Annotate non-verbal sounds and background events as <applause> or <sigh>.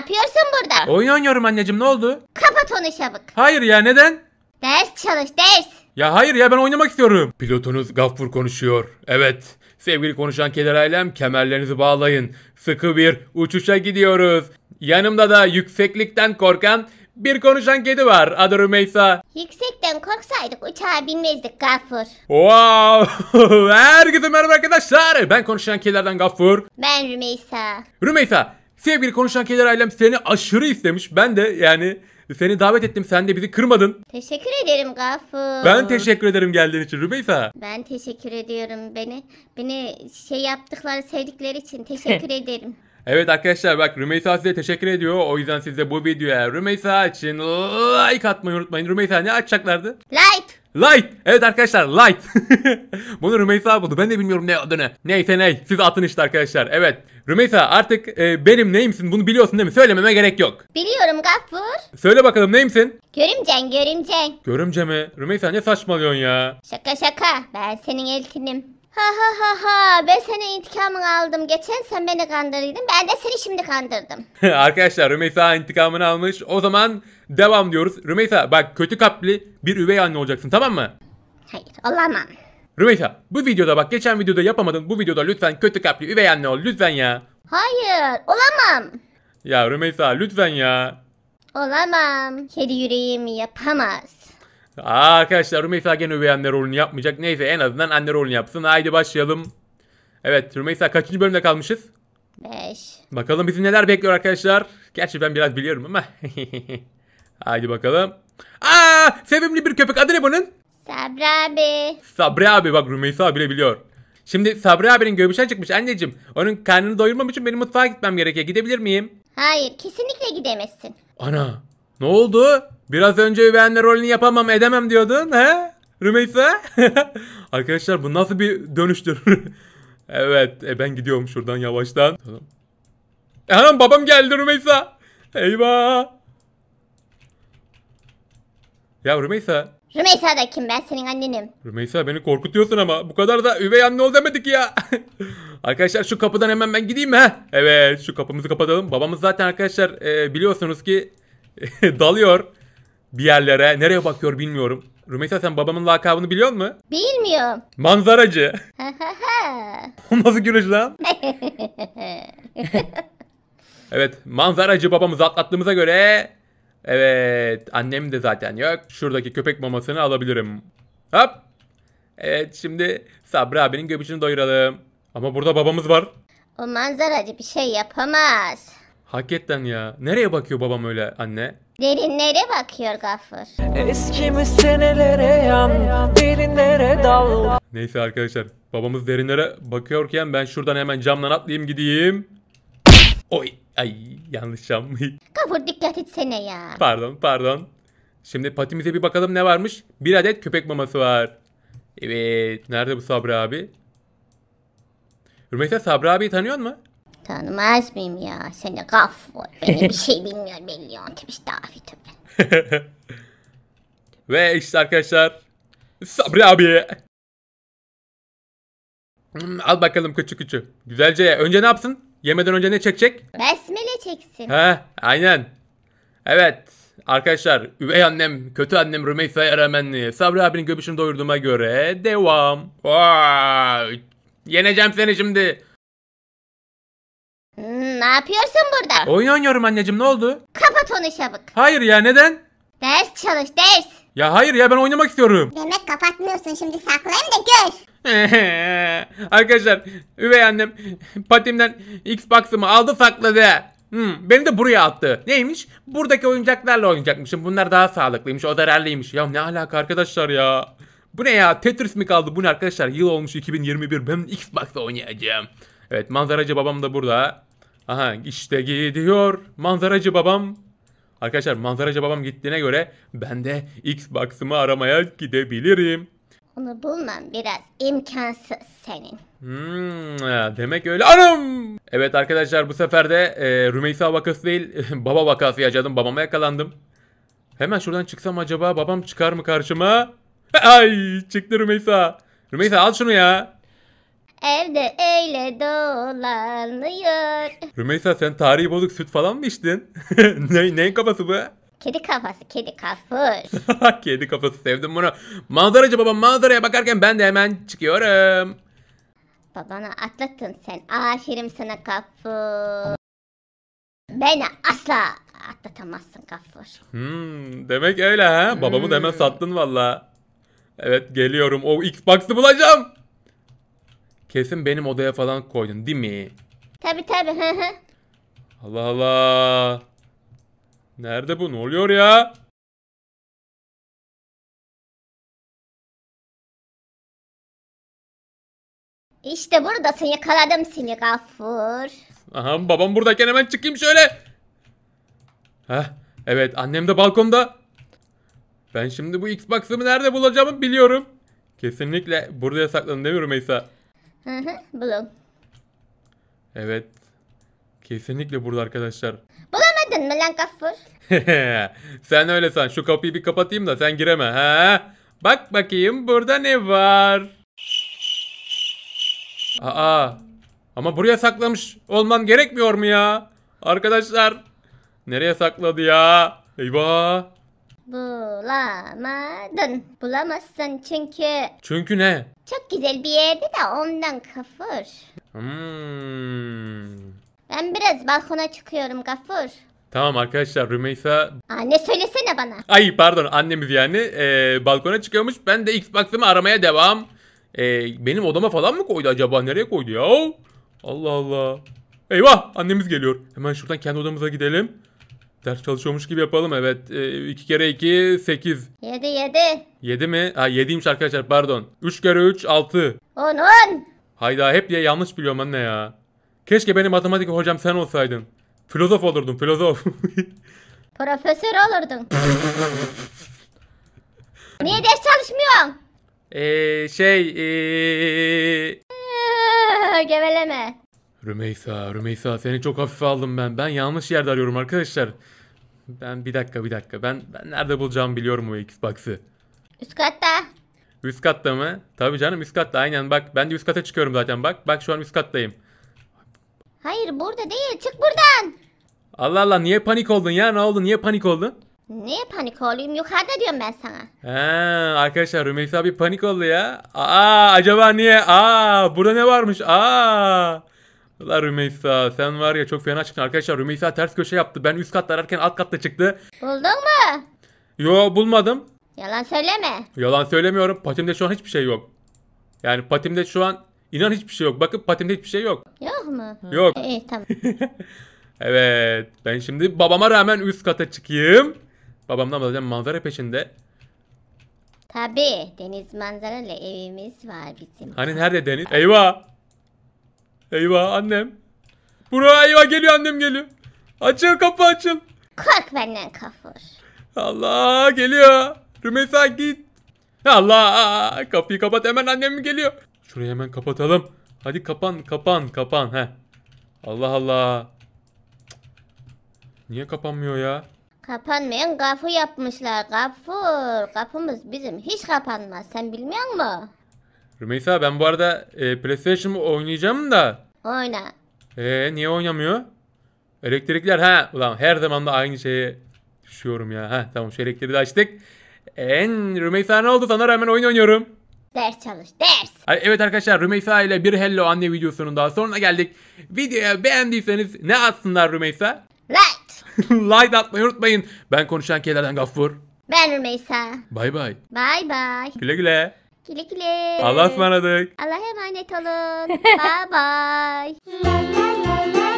yapıyorsun burada? Oyun oynuyorum anneciğim ne oldu? Kapat onu çabuk. Hayır ya neden? Ders çalış ders. Ya hayır ya ben oynamak istiyorum. Pilotunuz Gaffur konuşuyor. Evet. Sevgili konuşan keder ailem kemerlerinizi bağlayın. Sıkı bir uçuşa gidiyoruz. Yanımda da yükseklikten korkan bir konuşan kedi var. Adı Rümeysa. Yüksekten korksaydık uçağa binmezdik Gaffur. Wow! <laughs> Herkese merhaba arkadaşlar. Ben konuşan kedilerden Gaffur. Ben Rümeysa. Rümeysa Sevgili konuşan kediler ailem seni aşırı istemiş. Ben de yani seni davet ettim. Sen de bizi kırmadın. Teşekkür ederim Gafur. Ben teşekkür ederim geldiğin için Rübeysa. Ben teşekkür ediyorum. Beni beni şey yaptıkları sevdikleri için teşekkür <laughs> ederim. Evet arkadaşlar bak Rümeysa size teşekkür ediyor. O yüzden size bu videoya Rümeysa için like atmayı unutmayın. Rümeysa ne açacaklardı? Like. Light. Evet arkadaşlar light. <laughs> Bunu Rümeysa buldu. Ben de bilmiyorum ne adını. Neyse ney. Siz atın işte arkadaşlar. Evet. Rümeysa artık e, benim neyimsin bunu biliyorsun değil mi? Söylememe gerek yok. Biliyorum Gaffur. Söyle bakalım neyimsin? Görümcen görümcen. Görümce mi? Rümeysa ne saçmalıyorsun ya? Şaka şaka. Ben senin elçinim. Ha ha ha ha ben senin intikamını aldım geçen sen beni kandırdın ben de seni şimdi kandırdım. <laughs> Arkadaşlar Rümeysa intikamını almış o zaman devam diyoruz. Rümeysa bak kötü kalpli bir üvey anne olacaksın tamam mı? Hayır olamam. Rümeysa bu videoda bak geçen videoda yapamadın bu videoda lütfen kötü kalpli üvey anne ol lütfen ya. Hayır olamam. Ya Rümeysa lütfen ya. Olamam. Kedi yüreğim yapamaz. Arkadaşlar Rümeysa gene üvey anne rolünü yapmayacak. Neyse en azından anne rolünü yapsın. Haydi başlayalım. Evet Rümeysa kaçıncı bölümde kalmışız? 5. Bakalım bizi neler bekliyor arkadaşlar. Gerçi ben biraz biliyorum ama. <laughs> Haydi bakalım. Aa, sevimli bir köpek. Adı ne bunun? Sabri abi. Sabri abi bak Rümeysa bile biliyor. Şimdi Sabri abinin göbüşen çıkmış anneciğim. Onun karnını doyurmam için benim mutfağa gitmem gerekiyor. Gidebilir miyim? Hayır kesinlikle gidemezsin. Ana ne oldu? Biraz önce Üven'le rolünü yapamam edemem diyordun he? Rümeysa? <laughs> Arkadaşlar bu nasıl bir dönüştür? <laughs> evet e, ben gidiyorum şuradan yavaştan. Tamam. E, anam babam geldi Rümeysa. Eyvah. Ya Rümeysa. Rümeysa da kim? Ben senin annenim. Rümeysa beni korkutuyorsun ama bu kadar da üvey anne ol demedik ya. <laughs> arkadaşlar şu kapıdan hemen ben gideyim mi? Evet şu kapımızı kapatalım. Babamız zaten arkadaşlar e, biliyorsunuz ki <laughs> dalıyor bir yerlere. Nereye bakıyor bilmiyorum. Rümeysa sen babamın lakabını biliyor mu? Bilmiyorum. Manzaracı. <laughs> <laughs> Nasıl gülüş lan? evet manzaracı babamızı atlattığımıza göre... Evet annem de zaten yok. Şuradaki köpek mamasını alabilirim. Hop. Evet şimdi Sabri abinin göbüşünü doyuralım. Ama burada babamız var. O manzaracı bir şey yapamaz. Hakikaten ya. Nereye bakıyor babam öyle anne? Derinlere bakıyor Gafur. Eskimiş senelere yan, derinlere dal. Neyse arkadaşlar. Babamız derinlere bakıyorken ben şuradan hemen camdan atlayayım gideyim. Oy ay yanlış cam mı? <laughs> Gafur dikkat etsene ya. Pardon pardon. Şimdi patimize bir bakalım ne varmış. Bir adet köpek maması var. Evet. Nerede bu Sabri abi? Hürmeyse Sabri abi tanıyor mu? Tanımaz mıyım ya? Seni gaffur. Beni bir şey bilmiyor belli antimiş dafi tabi. Ve işte arkadaşlar Sabri abi. Hmm, al bakalım küçük küçük. Güzelce önce ne yapsın? Yemeden önce ne çekecek? Besmele çeksin. He, aynen. Evet. Arkadaşlar üvey annem, kötü annem Rümeysa'ya rağmen Sabri abinin göbüşünü doyurduğuma göre devam. Vay. Yeneceğim seni şimdi. Ne yapıyorsun burada? Oyun oynuyorum anneciğim ne oldu? Kapat onu şabuk. Hayır ya neden? Ders çalış ders. Ya hayır ya ben oynamak istiyorum. Demek kapatmıyorsun şimdi saklayayım da gör. <laughs> Arkadaşlar üvey annem patimden Xbox'ımı aldı sakladı. Hmm, beni de buraya attı. Neymiş? Buradaki oyuncaklarla oynayacakmışım. Bunlar daha sağlıklıymış, o zararlıymış. Ya ne alaka arkadaşlar ya? Bu ne ya? Tetris mi kaldı? Bu ne arkadaşlar? Yıl olmuş 2021. Ben Xbox'ta oynayacağım. Evet manzaracı babam da burada. Aha işte gidiyor manzaracı babam. Arkadaşlar manzaracı babam gittiğine göre ben de Xbox'ımı aramaya gidebilirim. Onu bulmam biraz imkansız senin. Hmm, demek öyle. Anam! Evet arkadaşlar bu sefer de e, Rümeysa vakası değil <laughs> baba vakası yaşadım. Babama yakalandım. Hemen şuradan çıksam acaba babam çıkar mı karşıma? Ay çıktı Rümeysa. Rümeysa al şunu ya. Evde öyle dolanıyor. Rümeysa sen tarihi bozuk süt falan mı içtin? <laughs> ne, neyin kafası bu? Kedi kafası, kedi kafası. <laughs> kedi kafası sevdim bunu. Manzaracı baba, manzaraya bakarken ben de hemen çıkıyorum. Babana atlattın sen. Aferin sana kafur. Beni asla atlatamazsın kafur. Hmm, demek öyle ha. Babamı da hemen hmm. sattın valla. Evet geliyorum. O Xbox'ı bulacağım. Kesin benim odaya falan koydun değil mi? Tabi tabi. Allah Allah. Nerede bu? Ne oluyor ya? İşte buradasın yakaladım seni gafur. Aha babam buradayken hemen çıkayım şöyle. Heh, evet annem de balkonda. Ben şimdi bu Xbox'ımı nerede bulacağımı biliyorum. Kesinlikle burada saklanın demiyorum Eysa. Hı hı bulun. Evet. Kesinlikle burada arkadaşlar. Bulamadın mı lan kafur? <laughs> sen öyle san. Şu kapıyı bir kapatayım da sen gireme. Ha? Bak bakayım burada ne var? Aa. Ama buraya saklamış olman gerekmiyor mu ya? Arkadaşlar. Nereye sakladı ya? Eyvah. Bulamadın. Bulamazsın çünkü. Çünkü ne? Çok güzel bir yerde de ondan kafur. Hmm. Ben biraz balkona çıkıyorum kafur. Tamam arkadaşlar Rümeysa... Anne söylesene bana. Ay pardon annemiz yani ee, balkona çıkıyormuş. Ben de Xbox'ımı aramaya devam. Ee, benim odama falan mı koydu acaba? Nereye koydu ya? Allah Allah. Eyvah annemiz geliyor. Hemen şuradan kendi odamıza gidelim. Ders çalışıyormuş gibi yapalım evet. 2 e, kere 2 8. 7 7. 7 mi? Ha 7'ymiş arkadaşlar pardon. 3 kere 3 6. 10 10. Hayda hep diye yanlış biliyorum anne ya. Keşke benim matematik hocam sen olsaydın. Filozof olurdun filozof. <laughs> Profesör olurdun. Niye ders çalışmıyorsun? Ee, şey ee, Rümeysa, Rümeysa seni çok hafife aldım ben. Ben yanlış yerde arıyorum arkadaşlar. Ben bir dakika bir dakika. Ben ben nerede bulacağımı biliyorum bu Xbox'ı. Üst katta. Üst katta mı? Tabii canım üst katta aynen bak. Ben de üst kata çıkıyorum zaten bak. Bak şu an üst kattayım. Hayır burada değil çık buradan. Allah Allah niye panik oldun ya ne oldu niye panik oldun? Niye panik olayım yukarıda diyorum ben sana. He, arkadaşlar Rümeysa bir panik oldu ya. Aa acaba niye? Aa burada ne varmış? Aa. La Rümeysa sen var ya çok fena çıktın arkadaşlar. Rümeysa ters köşe yaptı. Ben üst katta ararken alt katta çıktı. Buldun mu? Yo bulmadım. Yalan söyleme. Yalan söylemiyorum. Patimde şu an hiçbir şey yok. Yani patimde şu an inan hiçbir şey yok. Bakın patimde hiçbir şey yok. Yok mu? Yok. İyi tamam. <laughs> evet. Ben şimdi babama rağmen üst kata çıkayım. Babamdan zaten manzara peşinde. Tabi deniz ile evimiz var bizim. Hani nerede deniz? Eyvah. Eyvah annem. Buraya eyvah geliyor annem geliyor. Açıl kapı açıl. Kork benden kafur. Allah geliyor. Rümeysa git. Allah kapıyı kapat hemen annem geliyor. Şurayı hemen kapatalım. Hadi kapan kapan kapan he. Allah Allah. Niye kapanmıyor ya? Kapanmayan kapı yapmışlar kapur. Kapımız bizim hiç kapanmaz. Sen bilmiyor musun? Rümeysa ben bu arada e, PlayStation oynayacağım da. Oyna. Eee niye oynamıyor? Elektrikler ha ulan her zaman da aynı şeyi düşüyorum ya. Ha tamam şu elektriği de açtık. E, en Rümeysa ne oldu sana hemen oyun oynuyorum. Ders çalış ders. Evet arkadaşlar Rümeysa ile bir Hello Anne videosunun daha sonuna geldik. Videoya beğendiyseniz ne atsınlar Rümeysa? Light. <laughs> Light atmayı unutmayın. Ben konuşan kedilerden Gaffur. Ben Rümeysa. Bay bay. Bay bay. Güle güle. Güle güle. Allah'a ısmarladık. Allah'a emanet olun. <laughs> bye bye.